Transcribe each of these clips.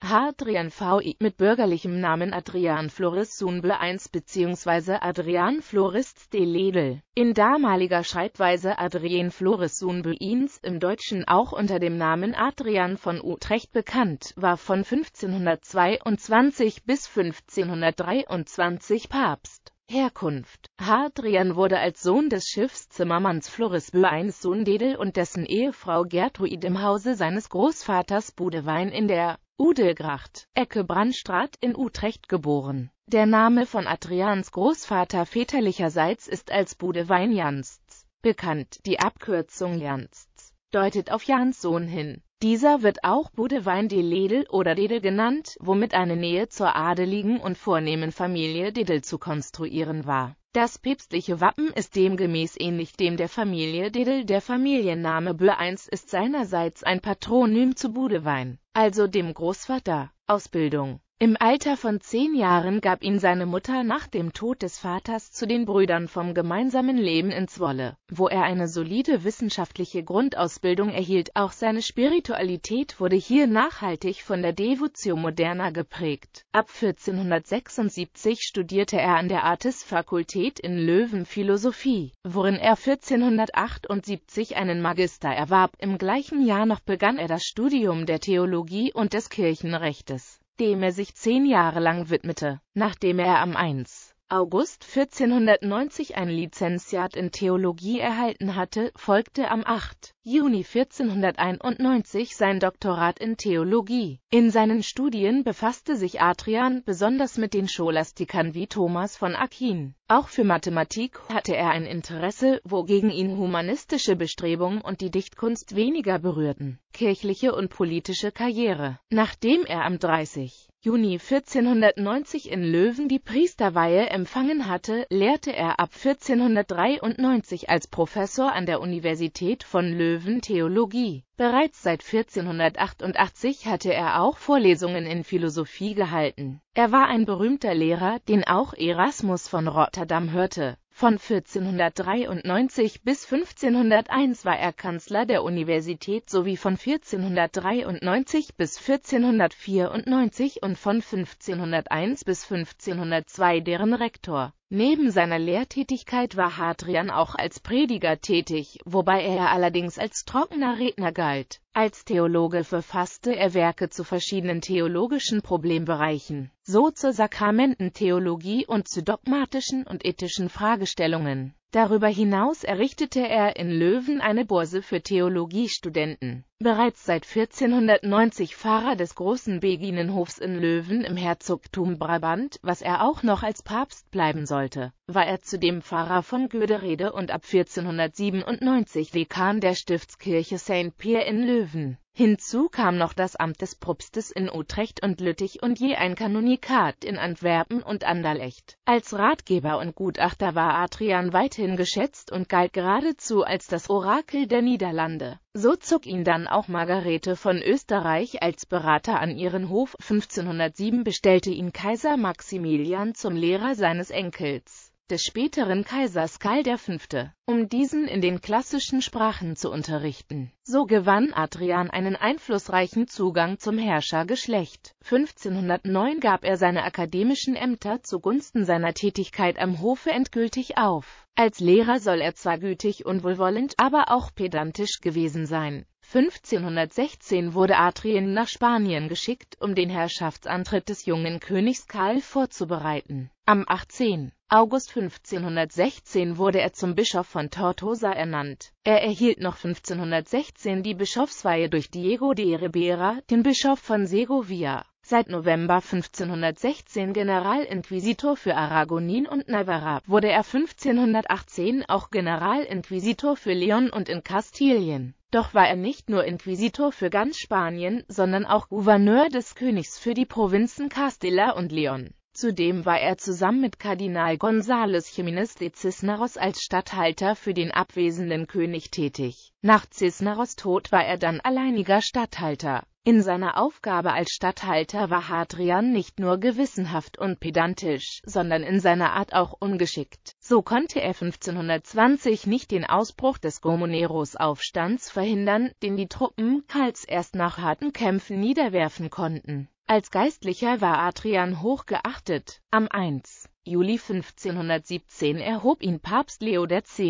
Hadrian VI mit bürgerlichem Namen Adrian Floris Sunble I bzw. Adrian Floris de Ledel, in damaliger Schreibweise Adrien Floris Sunble I, im Deutschen auch unter dem Namen Adrian von Utrecht bekannt, war von 1522 bis 1523 Papst. Herkunft Hadrian wurde als Sohn des Schiffszimmermanns Floris Sohn Dedel und dessen Ehefrau Gertrud im Hause seines Großvaters Budewein in der Udelgracht, Ecke Brandstraat in Utrecht geboren. Der Name von Adrians Großvater väterlicherseits ist als Boudewijn Jansts bekannt, die Abkürzung Janst deutet auf Jans Sohn hin. Dieser wird auch Budewein de Ledel oder Dedel genannt, womit eine Nähe zur adeligen und vornehmen Familie Dedel zu konstruieren war. Das päpstliche Wappen ist demgemäß ähnlich dem der Familie Dedel. Der Familienname I ist seinerseits ein Patronym zu Budewein, also dem Großvater. Ausbildung im Alter von zehn Jahren gab ihn seine Mutter nach dem Tod des Vaters zu den Brüdern vom gemeinsamen Leben in Zwolle, wo er eine solide wissenschaftliche Grundausbildung erhielt. Auch seine Spiritualität wurde hier nachhaltig von der Devotio Moderna geprägt. Ab 1476 studierte er an der Artis-Fakultät in Löwen Philosophie, worin er 1478 einen Magister erwarb. Im gleichen Jahr noch begann er das Studium der Theologie und des Kirchenrechtes dem er sich zehn Jahre lang widmete, nachdem er am 1. August 1490 ein Lizenziat in Theologie erhalten hatte, folgte am 8. Juni 1491 sein Doktorat in Theologie. In seinen Studien befasste sich Adrian besonders mit den Scholastikern wie Thomas von Aquin. Auch für Mathematik hatte er ein Interesse, wogegen ihn humanistische Bestrebungen und die Dichtkunst weniger berührten. Kirchliche und politische Karriere Nachdem er am 30. Juni 1490 in Löwen die Priesterweihe empfangen hatte, lehrte er ab 1493 als Professor an der Universität von Löwen Löwen Theologie. Bereits seit 1488 hatte er auch Vorlesungen in Philosophie gehalten. Er war ein berühmter Lehrer, den auch Erasmus von Rotterdam hörte. Von 1493 bis 1501 war er Kanzler der Universität sowie von 1493 bis 1494 und von 1501 bis 1502 deren Rektor. Neben seiner Lehrtätigkeit war Hadrian auch als Prediger tätig, wobei er allerdings als trockener Redner galt. Als Theologe verfasste er Werke zu verschiedenen theologischen Problembereichen, so zur Sakramententheologie und zu dogmatischen und ethischen Fragestellungen. Darüber hinaus errichtete er in Löwen eine Börse für Theologiestudenten. Bereits seit 1490 Pfarrer des großen Beginenhofs in Löwen im Herzogtum Brabant, was er auch noch als Papst bleiben sollte, war er zudem Pfarrer von Göderede und ab 1497 Dekan der Stiftskirche St. Pierre in Löwen Hinzu kam noch das Amt des Propstes in Utrecht und Lüttich und je ein Kanonikat in Antwerpen und Anderlecht. Als Ratgeber und Gutachter war Adrian weithin geschätzt und galt geradezu als das Orakel der Niederlande. So zog ihn dann auch Margarete von Österreich als Berater an ihren Hof. 1507 bestellte ihn Kaiser Maximilian zum Lehrer seines Enkels des späteren Kaisers Karl V., um diesen in den klassischen Sprachen zu unterrichten. So gewann Adrian einen einflussreichen Zugang zum Herrschergeschlecht. 1509 gab er seine akademischen Ämter zugunsten seiner Tätigkeit am Hofe endgültig auf. Als Lehrer soll er zwar gütig und wohlwollend, aber auch pedantisch gewesen sein. 1516 wurde Adrian nach Spanien geschickt, um den Herrschaftsantritt des jungen Königs Karl vorzubereiten. Am 18. August 1516 wurde er zum Bischof von Tortosa ernannt. Er erhielt noch 1516 die Bischofsweihe durch Diego de Ribera, den Bischof von Segovia. Seit November 1516 Generalinquisitor für Aragonin und Navarra wurde er 1518 auch Generalinquisitor für Leon und in Kastilien. Doch war er nicht nur Inquisitor für ganz Spanien, sondern auch Gouverneur des Königs für die Provinzen Castilla und Leon. Zudem war er zusammen mit Kardinal González Jiménez de Cisneros als Statthalter für den abwesenden König tätig. Nach Cisneros Tod war er dann alleiniger Statthalter. In seiner Aufgabe als Statthalter war Hadrian nicht nur gewissenhaft und pedantisch, sondern in seiner Art auch ungeschickt. So konnte er 1520 nicht den Ausbruch des Gomoneros-Aufstands verhindern, den die Truppen Karls erst nach harten Kämpfen niederwerfen konnten. Als Geistlicher war Adrian hochgeachtet. Am 1. Juli 1517 erhob ihn Papst Leo X.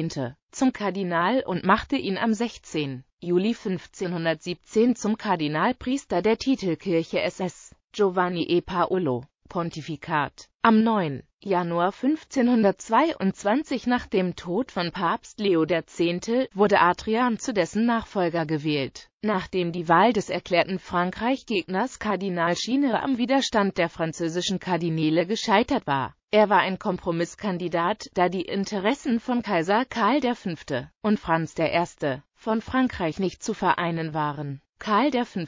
zum Kardinal und machte ihn am 16. Juli 1517 zum Kardinalpriester der Titelkirche SS, Giovanni e Paolo, Pontifikat. Am 9. Januar 1522 nach dem Tod von Papst Leo X. wurde Adrian zu dessen Nachfolger gewählt, nachdem die Wahl des erklärten Frankreich-Gegners Kardinal Schiene am Widerstand der französischen Kardinäle gescheitert war. Er war ein Kompromisskandidat, da die Interessen von Kaiser Karl V. und Franz I von Frankreich nicht zu vereinen waren. Karl V.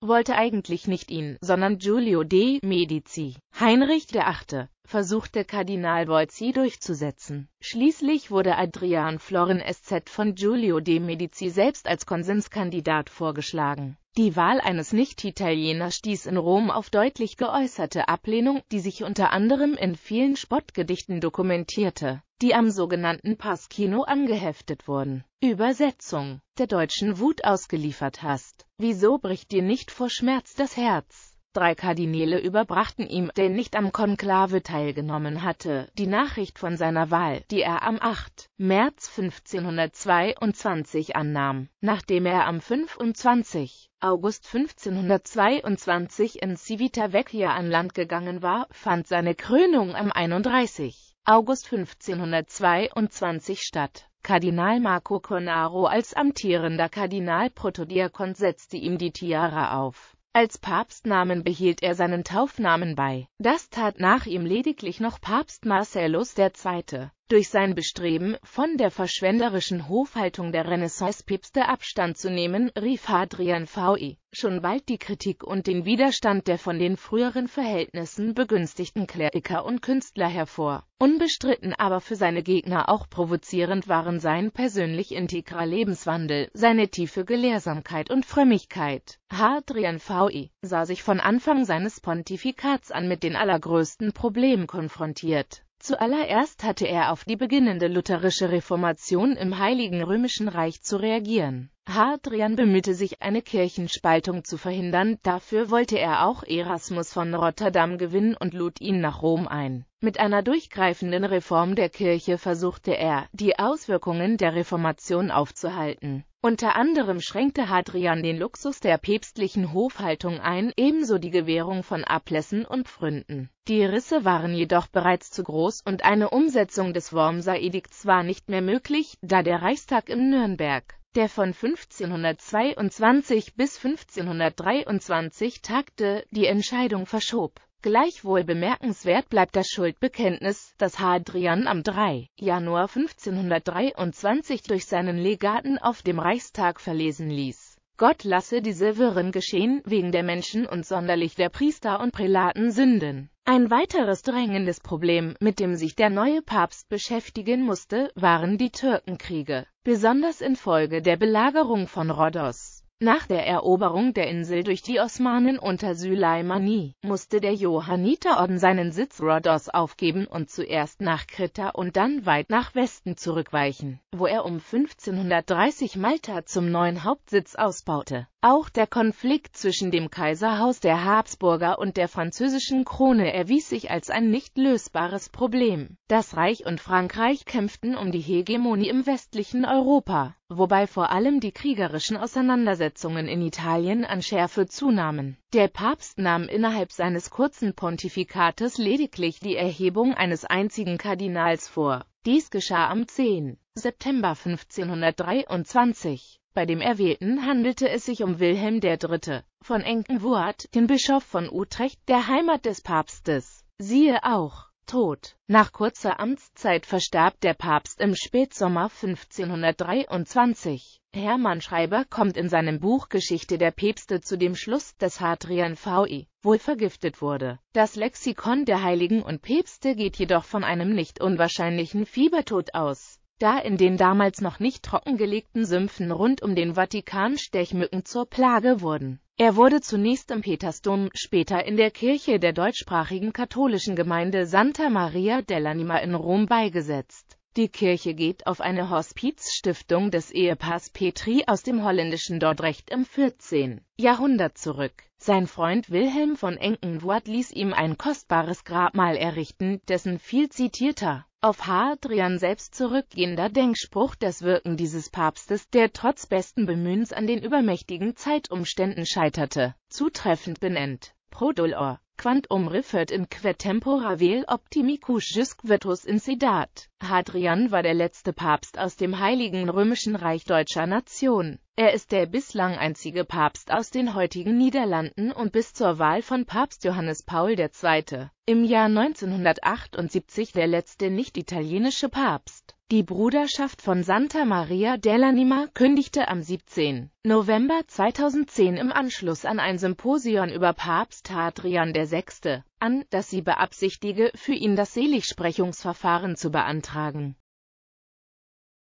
wollte eigentlich nicht ihn, sondern Giulio de' Medici. Heinrich VIII. versuchte Kardinal Wolsey durchzusetzen. Schließlich wurde Adrian Florin SZ von Giulio de' Medici selbst als Konsenskandidat vorgeschlagen. Die Wahl eines nicht italieners stieß in Rom auf deutlich geäußerte Ablehnung, die sich unter anderem in vielen Spottgedichten dokumentierte, die am sogenannten Pasquino angeheftet wurden. Übersetzung der deutschen Wut ausgeliefert hast. Wieso bricht dir nicht vor Schmerz das Herz? drei Kardinäle überbrachten ihm, der nicht am Konklave teilgenommen hatte, die Nachricht von seiner Wahl, die er am 8. März 1522 annahm, nachdem er am 25. August 1522 in Civita Vecchia an Land gegangen war, fand seine Krönung am 31. August 1522 statt. Kardinal Marco Cornaro als amtierender Kardinal Protodiakon setzte ihm die Tiara auf als Papstnamen behielt er seinen Taufnamen bei. Das tat nach ihm lediglich noch Papst Marcellus II. Durch sein Bestreben, von der verschwenderischen Hofhaltung der renaissance pipste Abstand zu nehmen, rief Hadrian V.I. schon bald die Kritik und den Widerstand der von den früheren Verhältnissen begünstigten Kleriker und Künstler hervor. Unbestritten aber für seine Gegner auch provozierend waren sein persönlich integrer Lebenswandel, seine tiefe Gelehrsamkeit und Frömmigkeit. Hadrian V.I. sah sich von Anfang seines Pontifikats an mit den allergrößten Problemen konfrontiert. Zuallererst hatte er auf die beginnende lutherische Reformation im Heiligen Römischen Reich zu reagieren Hadrian bemühte sich, eine Kirchenspaltung zu verhindern, dafür wollte er auch Erasmus von Rotterdam gewinnen und lud ihn nach Rom ein. Mit einer durchgreifenden Reform der Kirche versuchte er, die Auswirkungen der Reformation aufzuhalten. Unter anderem schränkte Hadrian den Luxus der päpstlichen Hofhaltung ein, ebenso die Gewährung von Ablässen und Pfründen. Die Risse waren jedoch bereits zu groß und eine Umsetzung des Wormser Edikts war nicht mehr möglich, da der Reichstag in Nürnberg der von 1522 bis 1523 tagte, die Entscheidung verschob. Gleichwohl bemerkenswert bleibt das Schuldbekenntnis, das Hadrian am 3. Januar 1523 durch seinen Legaten auf dem Reichstag verlesen ließ. Gott lasse diese Wirren geschehen, wegen der Menschen und sonderlich der Priester und Prälaten Sünden ein weiteres drängendes Problem, mit dem sich der neue Papst beschäftigen musste, waren die Türkenkriege, besonders infolge der Belagerung von Rhodos. Nach der Eroberung der Insel durch die Osmanen unter Süleymani, musste der Johanniterorden seinen Sitz Rhodos aufgeben und zuerst nach Krita und dann weit nach Westen zurückweichen, wo er um 1530 Malta zum neuen Hauptsitz ausbaute. Auch der Konflikt zwischen dem Kaiserhaus der Habsburger und der französischen Krone erwies sich als ein nicht lösbares Problem. Das Reich und Frankreich kämpften um die Hegemonie im westlichen Europa, wobei vor allem die kriegerischen Auseinandersetzungen in Italien an Schärfe zunahmen. Der Papst nahm innerhalb seines kurzen Pontifikates lediglich die Erhebung eines einzigen Kardinals vor. Dies geschah am 10. September 1523. Bei dem Erwählten handelte es sich um Wilhelm III. von Enkenwuart, den Bischof von Utrecht, der Heimat des Papstes. Siehe auch Tod. Nach kurzer Amtszeit verstarb der Papst im Spätsommer 1523. Hermann Schreiber kommt in seinem Buch Geschichte der Päpste zu dem Schluss, dass Hadrian V.I. wohl vergiftet wurde. Das Lexikon der Heiligen und Päpste geht jedoch von einem nicht unwahrscheinlichen Fiebertod aus da in den damals noch nicht trockengelegten Sümpfen rund um den Vatikan Stechmücken zur Plage wurden. Er wurde zunächst im Petersdom, später in der Kirche der deutschsprachigen katholischen Gemeinde Santa Maria dell'Anima in Rom beigesetzt die Kirche geht auf eine Hospizstiftung des Ehepaars Petri aus dem holländischen Dordrecht im 14. Jahrhundert zurück. Sein Freund Wilhelm von Enkenwort ließ ihm ein kostbares Grabmal errichten, dessen viel zitierter, auf Hadrian selbst zurückgehender Denkspruch das Wirken dieses Papstes, der trotz besten Bemühens an den übermächtigen Zeitumständen scheiterte, zutreffend benennt. Prodolor Quantum Riffert in Quetempora vel optimicus quetus insidat. Hadrian war der letzte Papst aus dem Heiligen Römischen Reich deutscher Nation. Er ist der bislang einzige Papst aus den heutigen Niederlanden und bis zur Wahl von Papst Johannes Paul II. im Jahr 1978 der letzte nicht-italienische Papst. Die Bruderschaft von Santa Maria dell'Anima kündigte am 17. November 2010 im Anschluss an ein Symposion über Papst Hadrian VI. an, dass sie beabsichtige, für ihn das Seligsprechungsverfahren zu beantragen